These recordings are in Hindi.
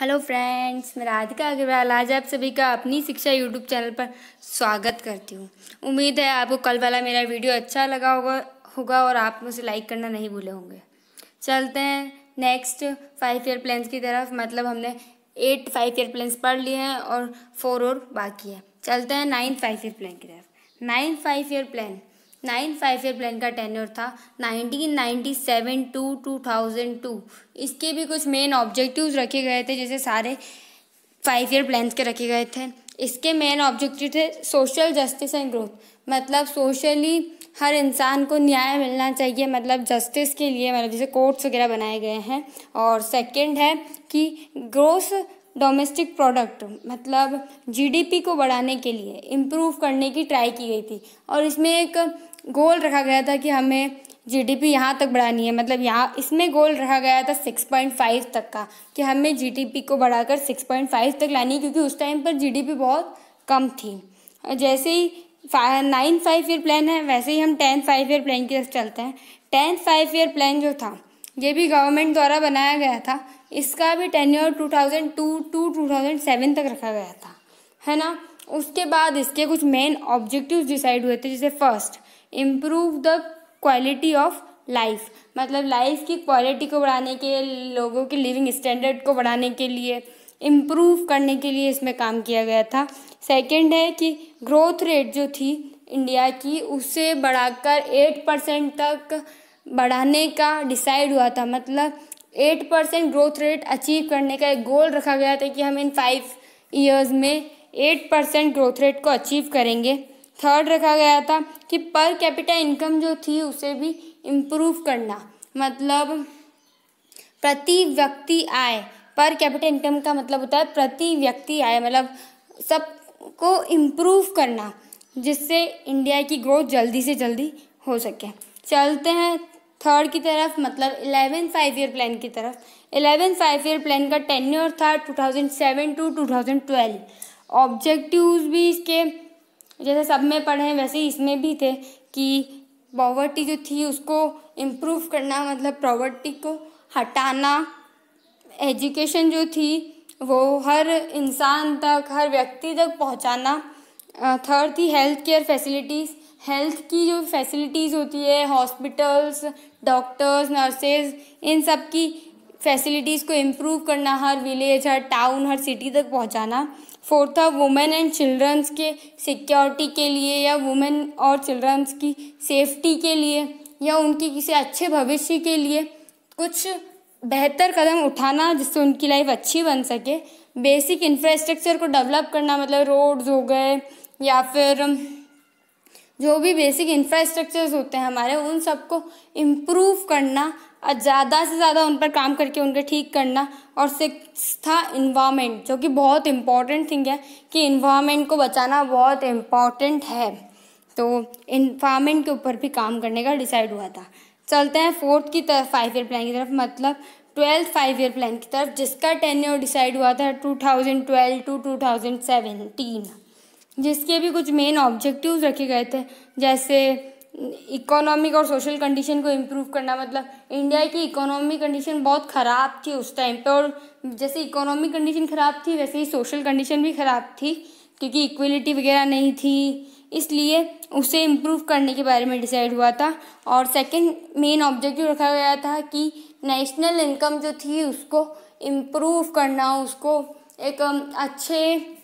हेलो फ्रेंड्स मैं राधिका अग्रवाल आज आप सभी का अपनी शिक्षा यूट्यूब चैनल पर स्वागत करती हूँ उम्मीद है आपको कल वाला मेरा वीडियो अच्छा लगा होगा होगा और आप मुझे लाइक करना नहीं भूले होंगे चलते हैं नेक्स्ट फाइव ईयर प्लान्स की तरफ मतलब हमने एट फाइव ईयर प्लान्स पढ़ लिए हैं और फोर और बाकी है चलते हैं नाइन्थ फाइव ईयर प्लान की तरफ ninth five year plan nine five year plan का टेन्योर था nineteen ninety seven to two thousand two इसके भी कुछ मेन ऑब्जेक्टिव्स रखे गए थे जैसे सारे फाइव ईयर प्लान्स के रखे गए थे इसके मेन ऑब्जेक्टिव थे सोशल जस्टिस एंड ग्रोथ मतलब सोशली हर इंसान को न्याय मिलना चाहिए मतलब जस्टिस के लिए मतलब जैसे कोर्ट्स वगैरह बनाए गए हैं और सेकंड है कि ग्रोथ डोमेस्टिक प्रोडक्ट मतलब जीडीपी को बढ़ाने के लिए इम्प्रूव करने की ट्राई की गई थी और इसमें एक गोल रखा गया था कि हमें जीडीपी यहाँ तक बढ़ानी है मतलब यहाँ इसमें गोल रखा गया था 6.5 तक का कि हमें जीडीपी को बढ़ाकर 6.5 तक लानी क्योंकि उस टाइम पर जीडीपी बहुत कम थी जैसे ही नाइन फाइव ईयर प्लान है वैसे ही हम टेंथ फाइव ईयर प्लान की तरफ चलते हैं टेंथ फाइव ईयर प्लान जो था ये भी गवर्नमेंट द्वारा बनाया गया था इसका भी tenure thousand two to two thousand seven तक रखा गया था है ना उसके बाद इसके कुछ मेन ऑब्जेक्टिव डिसाइड हुए थे जैसे first improve the quality of life मतलब लाइफ की क्वालिटी को बढ़ाने के लोगों के लिविंग स्टैंडर्ड को बढ़ाने के लिए इम्प्रूव करने के लिए इसमें काम किया गया था सेकेंड है कि ग्रोथ रेट जो थी इंडिया की उसे बढ़ाकर एट परसेंट तक बढ़ाने का डिसाइड हुआ था मतलब eight percent growth rate achieve करने का एक गोल रखा गया था कि हम इन फाइव ईयर्स में एट परसेंट ग्रोथ रेट को अचीव करेंगे थर्ड रखा गया था कि पर कैपिटा इनकम जो थी उसे भी इम्प्रूव करना मतलब प्रति व्यक्ति आय पर कैपिटा इनकम का मतलब होता है प्रति व्यक्ति आय मतलब सबको इम्प्रूव करना जिससे इंडिया की ग्रोथ जल्दी से जल्दी हो सके चलते हैं थर्ड की तरफ मतलब इलेवन फाइव ईयर प्लान की तरफ इलेवन फाइव ईयर प्लान का टेन्योर था two thousand seven to two thousand twelve objective भी इसके जैसे सब में पढ़े हैं वैसे इसमें भी थे कि पॉवर्टी जो थी उसको इम्प्रूव करना मतलब पॉवर्टी को हटाना एजुकेशन जो थी वो हर इंसान तक हर व्यक्ति तक पहुंचाना थर्ड थी हेल्थ केयर फैसिलिटीज़ हेल्थ की जो फैसिलिटीज़ होती है हॉस्पिटल्स डॉक्टर्स नर्सेज इन सब की फैसिलिटीज़ को इम्प्रूव करना हर विलेज हर टाउन हर सिटी तक पहुंचाना फोर्थ था वुमेन एंड चिल्ड्रंस के सिक्योरिटी के लिए या वुमेन और चिल्ड्रंस की सेफ्टी के लिए या उनके किसी अच्छे भविष्य के लिए कुछ बेहतर कदम उठाना जिससे उनकी लाइफ अच्छी बन सके बेसिक इंफ्रास्ट्रक्चर को डेवलप करना मतलब रोड्स हो गए या फिर जो भी बेसिक इंफ्रास्ट्रक्चर्स होते हैं हमारे उन सबको इम्प्रूव करना ज़्यादा से ज़्यादा उन पर काम करके उनके ठीक करना और सिक्स था इन्वामेंट जो कि बहुत इम्पॉर्टेंट थिंग है कि इन्वामेंट को बचाना बहुत इम्पॉर्टेंट है तो इन्वामेंट के ऊपर भी काम करने का डिसाइड हुआ था चलते हैं फोर्थ की तरफ फाइव ईयर प्लान की तरफ मतलब ट्वेल्थ फाइव ईयर प्लान की तरफ जिसका टेन ईयर डिसाइड हुआ था two thousand twelve to two thousand seventeen जिसके भी कुछ मेन ऑब्जेक्टिव्स रखे गए थे जैसे इकोनॉमिक और सोशल कंडीशन को इम्प्रूव करना मतलब इंडिया की इकोनॉमिक कंडीशन बहुत ख़राब थी उस टाइम पे और जैसे इकोनॉमिक कंडीशन ख़राब थी वैसे ही सोशल कंडीशन भी ख़राब थी क्योंकि इक्वलिटी वगैरह नहीं थी इसलिए उसे इम्प्रूव करने के बारे में डिसाइड हुआ था और सेकंड मेन ऑब्जेक्टिव रखा गया था कि नेशनल इनकम जो थी उसको इम्प्रूव करना उसको एक um, अच्छे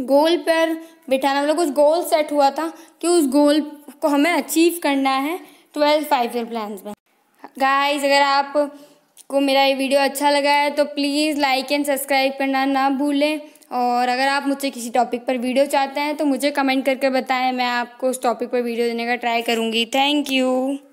गोल पर बिठाना मतलब कुछ गोल सेट हुआ था कि उस गोल को हमें अचीव करना है ट्वेल्थ फाइव ईयर प्लान में गाइज अगर आप को मेरा ये वीडियो अच्छा लगा है तो प्लीज़ लाइक एंड सब्सक्राइब करना ना भूलें और अगर आप मुझसे किसी टॉपिक पर वीडियो चाहते हैं तो मुझे कमेंट करके बताएं मैं आपको उस टॉपिक पर वीडियो देने का ट्राई करूँगी थैंक यू